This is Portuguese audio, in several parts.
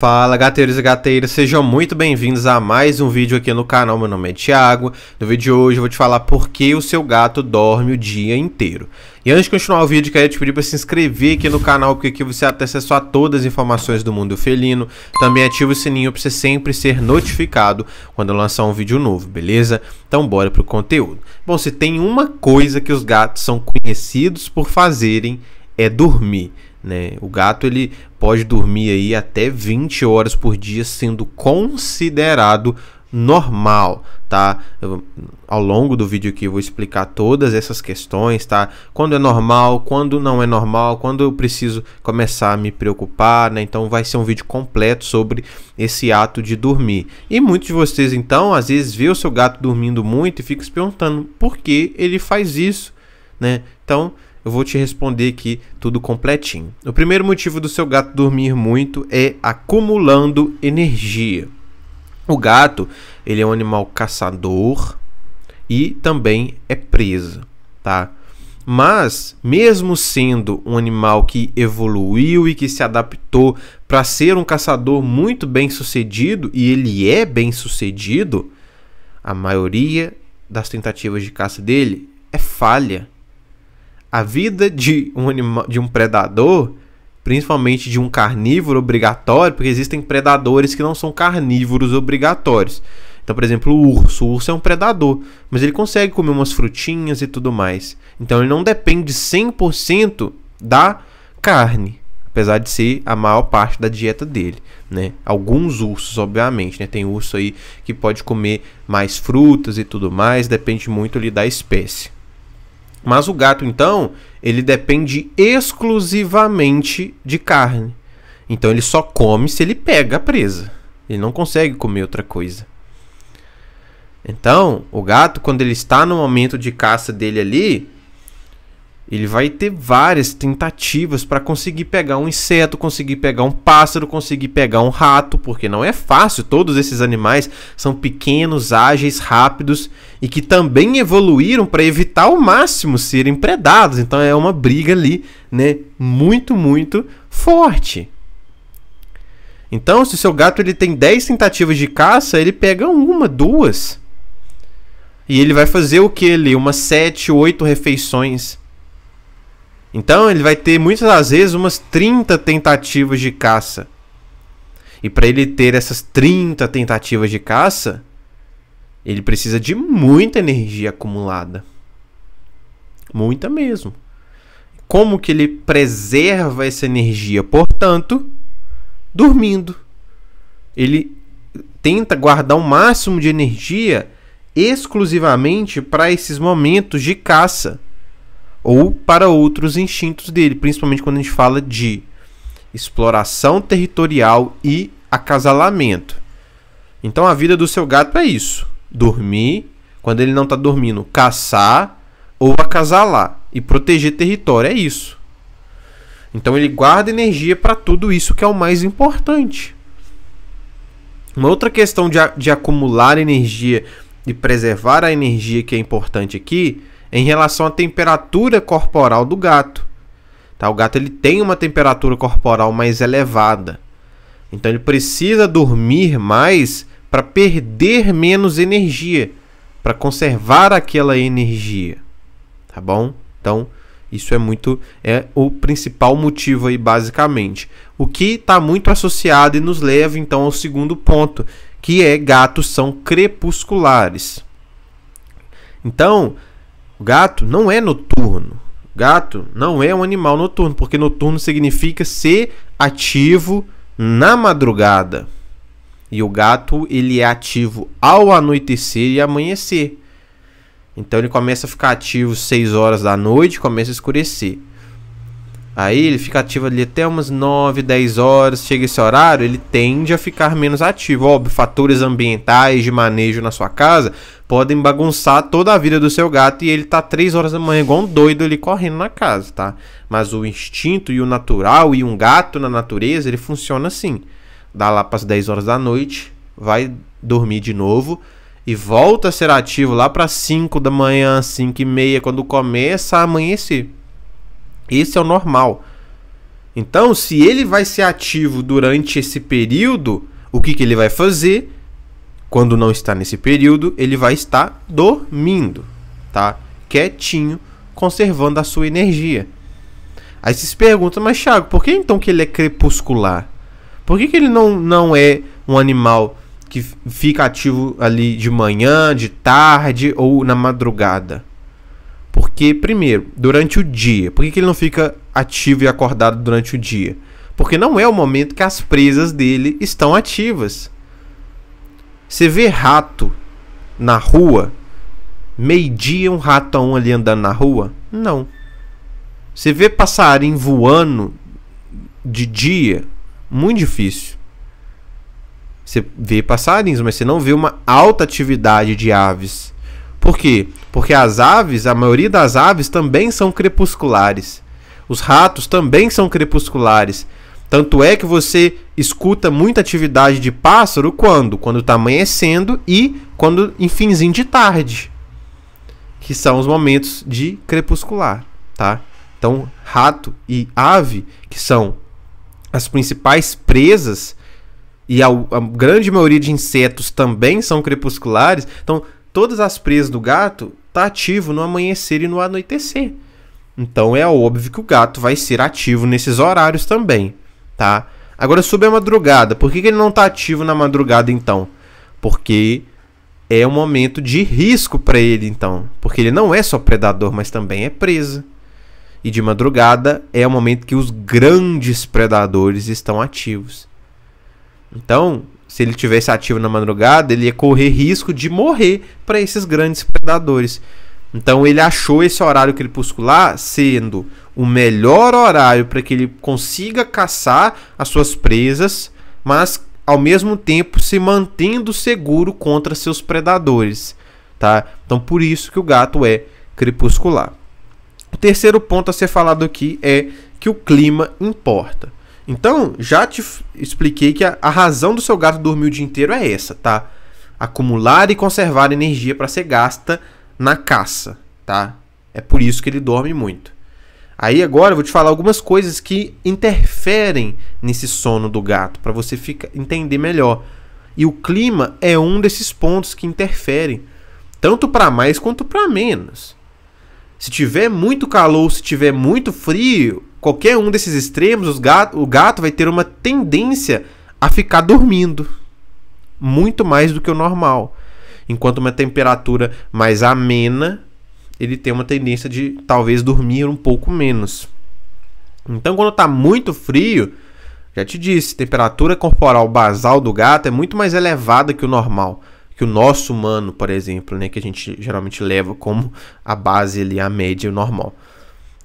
Fala gateiros e gateiras, sejam muito bem-vindos a mais um vídeo aqui no canal, meu nome é Thiago. No vídeo de hoje eu vou te falar por que o seu gato dorme o dia inteiro. E antes de continuar o vídeo, queria te pedir para se inscrever aqui no canal, porque aqui você tem acesso a todas as informações do mundo felino. Também ativa o sininho para você sempre ser notificado quando eu lançar um vídeo novo, beleza? Então bora pro conteúdo. Bom, se tem uma coisa que os gatos são conhecidos por fazerem é dormir. Né? O gato ele pode dormir aí até 20 horas por dia, sendo considerado normal, tá? Eu, ao longo do vídeo aqui eu vou explicar todas essas questões, tá? Quando é normal, quando não é normal, quando eu preciso começar a me preocupar, né? Então vai ser um vídeo completo sobre esse ato de dormir. E muitos de vocês então às vezes vê o seu gato dormindo muito e fica se perguntando por que ele faz isso, né? Então eu vou te responder aqui tudo completinho. O primeiro motivo do seu gato dormir muito é acumulando energia. O gato, ele é um animal caçador e também é presa, tá? Mas, mesmo sendo um animal que evoluiu e que se adaptou para ser um caçador muito bem sucedido, e ele é bem sucedido, a maioria das tentativas de caça dele é falha a vida de um, de um predador, principalmente de um carnívoro obrigatório, porque existem predadores que não são carnívoros obrigatórios. Então, por exemplo, o urso. O urso é um predador, mas ele consegue comer umas frutinhas e tudo mais. Então, ele não depende 100% da carne, apesar de ser a maior parte da dieta dele, né? Alguns ursos, obviamente, né? Tem urso aí que pode comer mais frutas e tudo mais, depende muito ali da espécie. Mas o gato, então, ele depende exclusivamente de carne. Então ele só come se ele pega a presa. Ele não consegue comer outra coisa. Então, o gato, quando ele está no momento de caça dele ali, ele vai ter várias tentativas para conseguir pegar um inseto, conseguir pegar um pássaro, conseguir pegar um rato, porque não é fácil. Todos esses animais são pequenos, ágeis, rápidos e que também evoluíram para evitar ao máximo serem predados. Então é uma briga ali, né, muito, muito forte. Então, se o seu gato ele tem 10 tentativas de caça, ele pega uma, duas. E ele vai fazer o que ali? Umas 7, 8 refeições então ele vai ter muitas das vezes umas 30 tentativas de caça. E para ele ter essas 30 tentativas de caça, ele precisa de muita energia acumulada. Muita mesmo. Como que ele preserva essa energia? Portanto, dormindo. Ele tenta guardar o máximo de energia exclusivamente para esses momentos de caça ou para outros instintos dele, principalmente quando a gente fala de exploração territorial e acasalamento. Então a vida do seu gato é isso: dormir, quando ele não está dormindo, caçar ou acasalar e proteger território, é isso. Então ele guarda energia para tudo isso que é o mais importante. Uma outra questão de, de acumular energia e preservar a energia que é importante aqui em relação à temperatura corporal do gato. Tá? O gato ele tem uma temperatura corporal mais elevada. Então ele precisa dormir mais para perder menos energia, para conservar aquela energia. Tá bom? Então, isso é muito é o principal motivo aí basicamente. O que está muito associado e nos leva então ao segundo ponto, que é gatos são crepusculares. Então, o gato não é noturno. O gato não é um animal noturno, porque noturno significa ser ativo na madrugada. E o gato, ele é ativo ao anoitecer e amanhecer. Então ele começa a ficar ativo 6 horas da noite, começa a escurecer. Aí ele fica ativo ali até umas 9, 10 horas. Chega esse horário, ele tende a ficar menos ativo. Óbvio, fatores ambientais de manejo na sua casa podem bagunçar toda a vida do seu gato e ele tá 3 horas da manhã igual um doido ali correndo na casa, tá? Mas o instinto e o natural e um gato na natureza, ele funciona assim. Dá lá para as 10 horas da noite, vai dormir de novo e volta a ser ativo lá para 5 da manhã, 5 e meia, quando começa a amanhecer. Esse é o normal. Então, se ele vai ser ativo durante esse período, o que, que ele vai fazer? Quando não está nesse período, ele vai estar dormindo, tá? Quietinho, conservando a sua energia. Aí se pergunta, mas Thiago, por que então que ele é crepuscular? Por que, que ele não, não é um animal que fica ativo ali de manhã, de tarde ou na madrugada? que, primeiro, durante o dia, por que, que ele não fica ativo e acordado durante o dia? Porque não é o momento que as presas dele estão ativas. Você vê rato na rua, meio-dia um ratão ali andando na rua? Não. Você vê passarinho voando de dia? Muito difícil. Você vê passarinhos, mas você não vê uma alta atividade de aves por quê? Porque as aves, a maioria das aves também são crepusculares. Os ratos também são crepusculares. Tanto é que você escuta muita atividade de pássaro quando? Quando está amanhecendo e quando em finzinho de tarde, que são os momentos de crepuscular, tá? Então, rato e ave, que são as principais presas, e a, a grande maioria de insetos também são crepusculares. Então, todas as presas do gato tá ativo no amanhecer e no anoitecer. Então é óbvio que o gato vai ser ativo nesses horários também, tá? Agora sobre a madrugada, por que, que ele não está ativo na madrugada então? Porque é um momento de risco para ele então, porque ele não é só predador, mas também é presa. E de madrugada é o momento que os grandes predadores estão ativos. Então, se ele tivesse ativo na madrugada, ele ia correr risco de morrer para esses grandes predadores. Então ele achou esse horário crepuscular sendo o melhor horário para que ele consiga caçar as suas presas, mas ao mesmo tempo se mantendo seguro contra seus predadores, tá? Então por isso que o gato é crepuscular. O terceiro ponto a ser falado aqui é que o clima importa. Então, já te expliquei que a, a razão do seu gato dormir o dia inteiro é essa, tá? Acumular e conservar energia para ser gasta na caça, tá? É por isso que ele dorme muito. Aí agora eu vou te falar algumas coisas que interferem nesse sono do gato para você ficar, entender melhor. E o clima é um desses pontos que interferem, tanto para mais quanto para menos. Se tiver muito calor, se tiver muito frio, qualquer um desses extremos, gato, o gato vai ter uma tendência a ficar dormindo muito mais do que o normal. Enquanto uma temperatura mais amena, ele tem uma tendência de talvez dormir um pouco menos. Então, quando está muito frio, já te disse, temperatura corporal basal do gato é muito mais elevada que o normal, que o nosso humano, por exemplo, né, que a gente geralmente leva como a base ali, a média, o normal.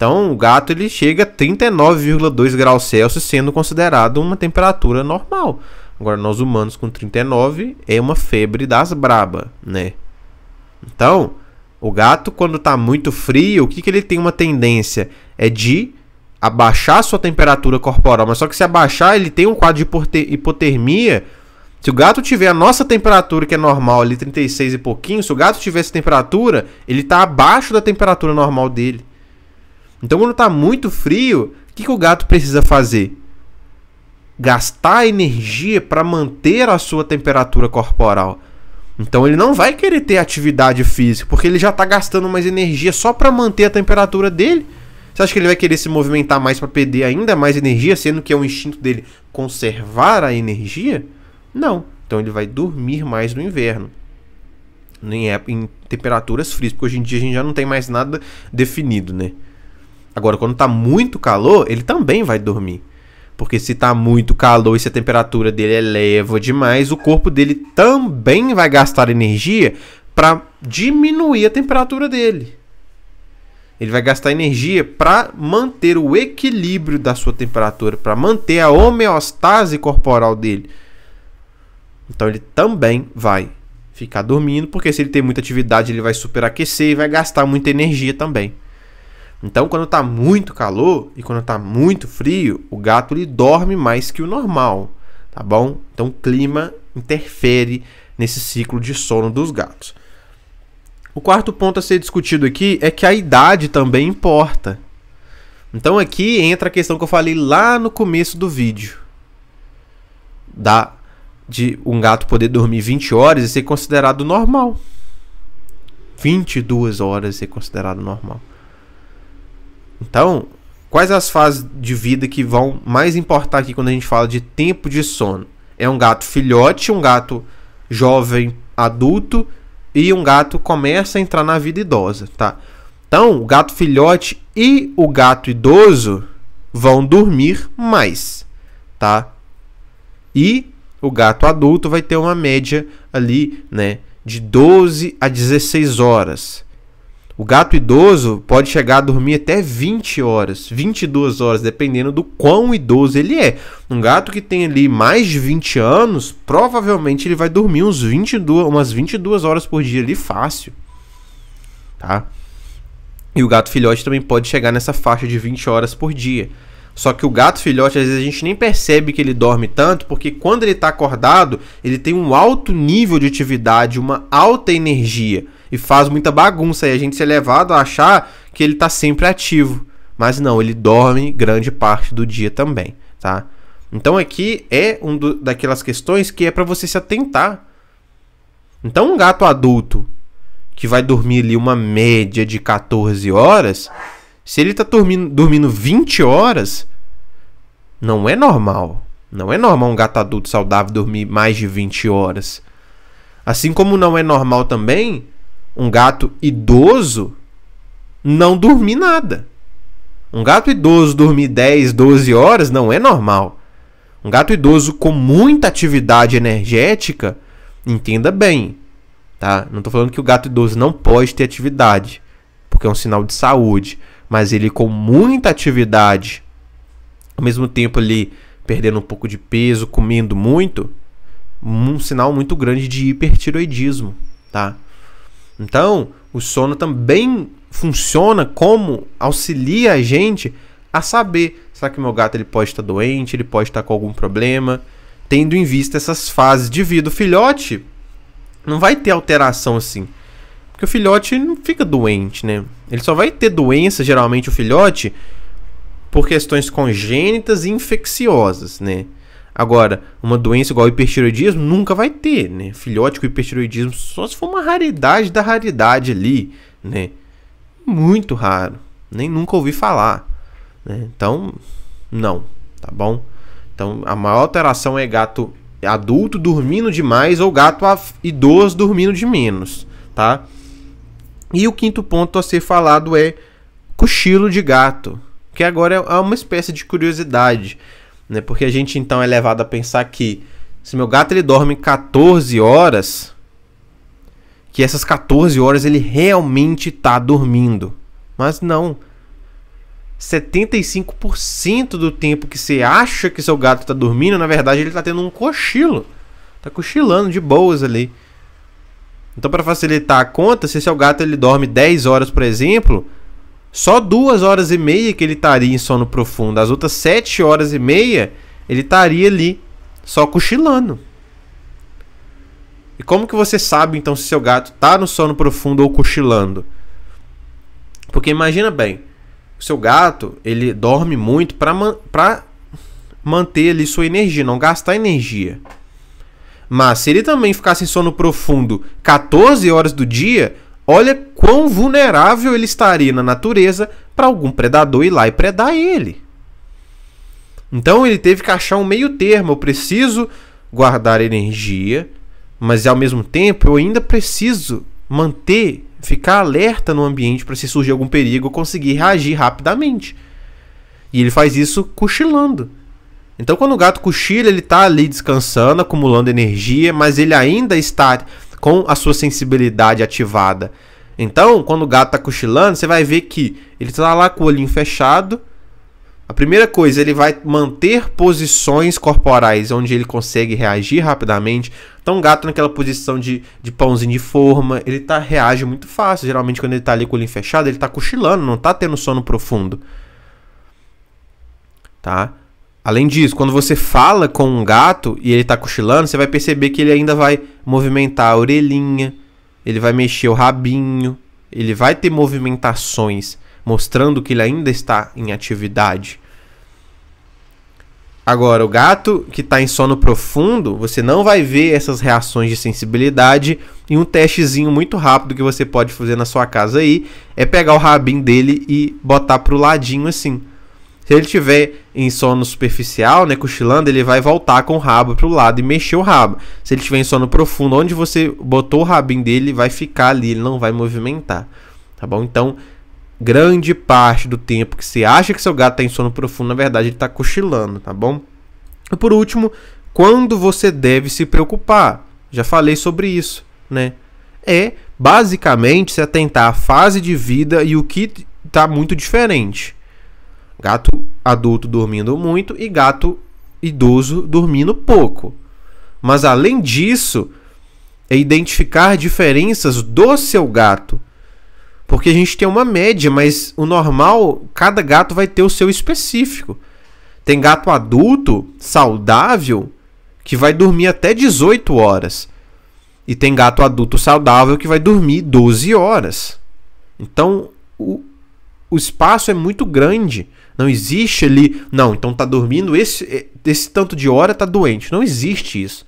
Então, o gato ele chega a 39,2 graus Celsius, sendo considerado uma temperatura normal. Agora, nós humanos com 39 é uma febre das braba, né? Então, o gato quando está muito frio, o que, que ele tem uma tendência é de abaixar sua temperatura corporal, mas só que se abaixar, ele tem um quadro de hipotermia. Se o gato tiver a nossa temperatura que é normal ali 36 e pouquinho, se o gato tiver essa temperatura, ele está abaixo da temperatura normal dele. Então, quando está muito frio, o que, que o gato precisa fazer? Gastar energia para manter a sua temperatura corporal. Então ele não vai querer ter atividade física, porque ele já está gastando mais energia só para manter a temperatura dele. Você acha que ele vai querer se movimentar mais para perder ainda mais energia, sendo que é o instinto dele conservar a energia? Não. Então ele vai dormir mais no inverno. Em, é em temperaturas frias, porque hoje em dia a gente já não tem mais nada definido, né? Agora, quando tá muito calor, ele também vai dormir. Porque se tá muito calor e se a temperatura dele eleva é demais, o corpo dele também vai gastar energia para diminuir a temperatura dele. Ele vai gastar energia para manter o equilíbrio da sua temperatura, para manter a homeostase corporal dele. Então ele também vai ficar dormindo, porque se ele tem muita atividade, ele vai superaquecer e vai gastar muita energia também. Então, quando está muito calor e quando está muito frio, o gato ele dorme mais que o normal, tá bom? Então, o clima interfere nesse ciclo de sono dos gatos. O quarto ponto a ser discutido aqui é que a idade também importa. Então, aqui entra a questão que eu falei lá no começo do vídeo. Da de um gato poder dormir 20 horas e ser considerado normal. 22 horas e ser considerado normal. Então, quais as fases de vida que vão mais importar aqui quando a gente fala de tempo de sono? É um gato filhote, um gato jovem adulto e um gato começa a entrar na vida idosa, tá? Então, o gato filhote e o gato idoso vão dormir mais, tá? E o gato adulto vai ter uma média ali, né, de 12 a 16 horas. O gato idoso pode chegar a dormir até 20 horas, 22 horas, dependendo do quão idoso ele é. Um gato que tem ali mais de 20 anos, provavelmente ele vai dormir uns 22, umas 22 horas por dia ali fácil. Tá? E o gato filhote também pode chegar nessa faixa de 20 horas por dia. Só que o gato filhote, às vezes a gente nem percebe que ele dorme tanto, porque quando ele está acordado, ele tem um alto nível de atividade, uma alta energia e faz muita bagunça. E a gente é levado a achar que ele está sempre ativo. Mas não, ele dorme grande parte do dia também, tá? Então aqui é um do, daquelas questões que é para você se atentar. Então um gato adulto que vai dormir ali uma média de 14 horas, se ele está dormindo, dormindo 20 horas, não é normal. Não é normal um gato adulto saudável dormir mais de 20 horas. Assim como não é normal também um gato idoso não dormir nada. Um gato idoso dormir 10, 12 horas não é normal. Um gato idoso com muita atividade energética, entenda bem, tá? Não estou falando que o gato idoso não pode ter atividade, porque é um sinal de saúde, mas ele com muita atividade, ao mesmo tempo ali perdendo um pouco de peso, comendo muito, um sinal muito grande de hipertiroidismo, tá? Então, o sono também funciona como auxilia a gente a saber, será que meu gato ele pode estar doente, ele pode estar com algum problema, tendo em vista essas fases de vida. O filhote não vai ter alteração assim. Porque o filhote não fica doente, né? Ele só vai ter doença, geralmente, o filhote, por questões congênitas e infecciosas, né? Agora, uma doença igual hipertiroidismo nunca vai ter, né? Filhote com hipertiroidismo só se for uma raridade da raridade ali, né? Muito raro. Nem nunca ouvi falar. Né? Então, não, tá bom? Então, a maior alteração é gato adulto dormindo demais ou gato idoso dormindo de menos, tá? E o quinto ponto a ser falado é cochilo de gato, que agora é uma espécie de curiosidade. Né? Porque a gente então é levado a pensar que se meu gato ele dorme 14 horas, que essas 14 horas ele realmente está dormindo. Mas não. 75% do tempo que você acha que seu gato está dormindo, na verdade ele está tendo um cochilo. Tá cochilando de boas ali. Então, para facilitar a conta, se seu gato ele dorme 10 horas, por exemplo, só duas horas e meia que ele estaria em sono profundo. As outras sete horas e meia ele estaria ali, só cochilando. E como que você sabe então se seu gato está no sono profundo ou cochilando? Porque imagina bem, o seu gato ele dorme muito para man manter ali sua energia, não gastar energia. Mas se ele também ficasse em sono profundo 14 horas do dia, Olha quão vulnerável ele estaria na natureza para algum predador ir lá e predar ele. Então ele teve que achar um meio termo. Eu preciso guardar energia, mas ao mesmo tempo eu ainda preciso manter, ficar alerta no ambiente para se surgir algum perigo eu conseguir reagir rapidamente. E ele faz isso cochilando. Então quando o gato cochila, ele está ali descansando, acumulando energia, mas ele ainda está com a sua sensibilidade ativada. Então, quando o gato tá cochilando, você vai ver que ele tá lá com o olhinho fechado. A primeira coisa, ele vai manter posições corporais onde ele consegue reagir rapidamente. Então, o gato naquela posição de, de pãozinho de forma, ele tá, reage muito fácil. Geralmente, quando ele tá ali com o olhinho fechado, ele tá cochilando, não tá tendo sono profundo. Tá? Além disso, quando você fala com um gato e ele está cochilando, você vai perceber que ele ainda vai movimentar a orelhinha, ele vai mexer o rabinho, ele vai ter movimentações mostrando que ele ainda está em atividade. Agora, o gato que está em sono profundo, você não vai ver essas reações de sensibilidade. E um testezinho muito rápido que você pode fazer na sua casa aí é pegar o rabinho dele e botar para o ladinho assim. Se ele tiver em sono superficial, né, cochilando, ele vai voltar com o rabo para o lado e mexer o rabo. Se ele tiver em sono profundo, onde você botou o rabinho dele, vai ficar ali, ele não vai movimentar. Tá bom? Então, grande parte do tempo que você acha que seu gato está em sono profundo, na verdade ele está cochilando, tá bom? E por último, quando você deve se preocupar? Já falei sobre isso, né? É basicamente se atentar à fase de vida e o que está muito diferente. Gato adulto dormindo muito e gato idoso dormindo pouco. Mas além disso, é identificar diferenças do seu gato. Porque a gente tem uma média, mas o normal, cada gato vai ter o seu específico. Tem gato adulto, saudável, que vai dormir até 18 horas. E tem gato adulto saudável que vai dormir 12 horas. Então, o, o espaço é muito grande. Não existe ali, não, então tá dormindo esse, é, esse tanto de hora tá doente. Não existe isso.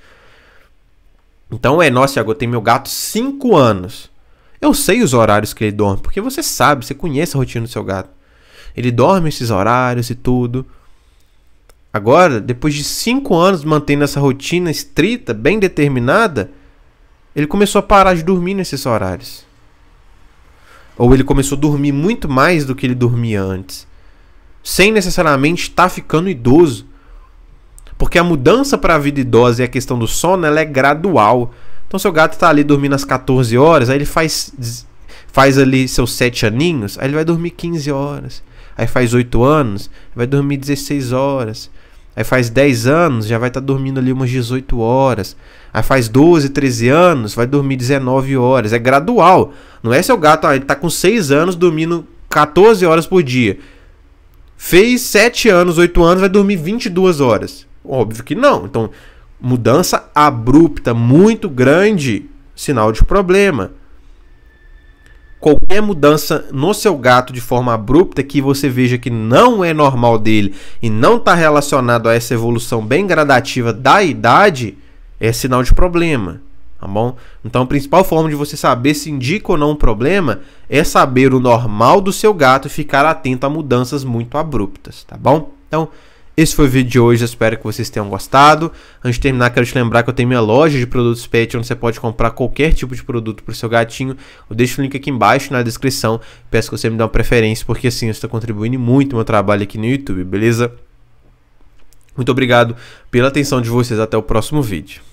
Então é, nossa, Iago, eu tenho meu gato 5 anos. Eu sei os horários que ele dorme, porque você sabe, você conhece a rotina do seu gato. Ele dorme esses horários e tudo. Agora, depois de 5 anos mantendo essa rotina estrita, bem determinada, ele começou a parar de dormir nesses horários. Ou ele começou a dormir muito mais do que ele dormia antes sem necessariamente estar tá ficando idoso. Porque a mudança para a vida idosa e a questão do sono ela é gradual. Então, seu gato está ali dormindo às 14 horas, aí ele faz, faz ali seus 7 aninhos, aí ele vai dormir 15 horas. Aí faz 8 anos, vai dormir 16 horas. Aí faz 10 anos, já vai estar tá dormindo ali umas 18 horas. Aí faz 12, 13 anos, vai dormir 19 horas. É gradual. Não é seu gato, ah, ele tá com 6 anos dormindo 14 horas por dia. Fez 7 anos, 8 anos, vai dormir 22 horas. Óbvio que não. Então, mudança abrupta, muito grande, sinal de problema. Qualquer mudança no seu gato de forma abrupta que você veja que não é normal dele e não está relacionado a essa evolução bem gradativa da idade, é sinal de problema tá bom? Então a principal forma de você saber se indica ou não um problema é saber o normal do seu gato e ficar atento a mudanças muito abruptas, tá bom? Então, esse foi o vídeo de hoje, espero que vocês tenham gostado. Antes de terminar, quero te lembrar que eu tenho minha loja de produtos pet, onde você pode comprar qualquer tipo de produto para o seu gatinho. Eu deixo o link aqui embaixo na descrição. Peço que você me dê uma preferência, porque assim eu estou contribuindo muito no meu trabalho aqui no YouTube, beleza? Muito obrigado pela atenção de vocês, até o próximo vídeo.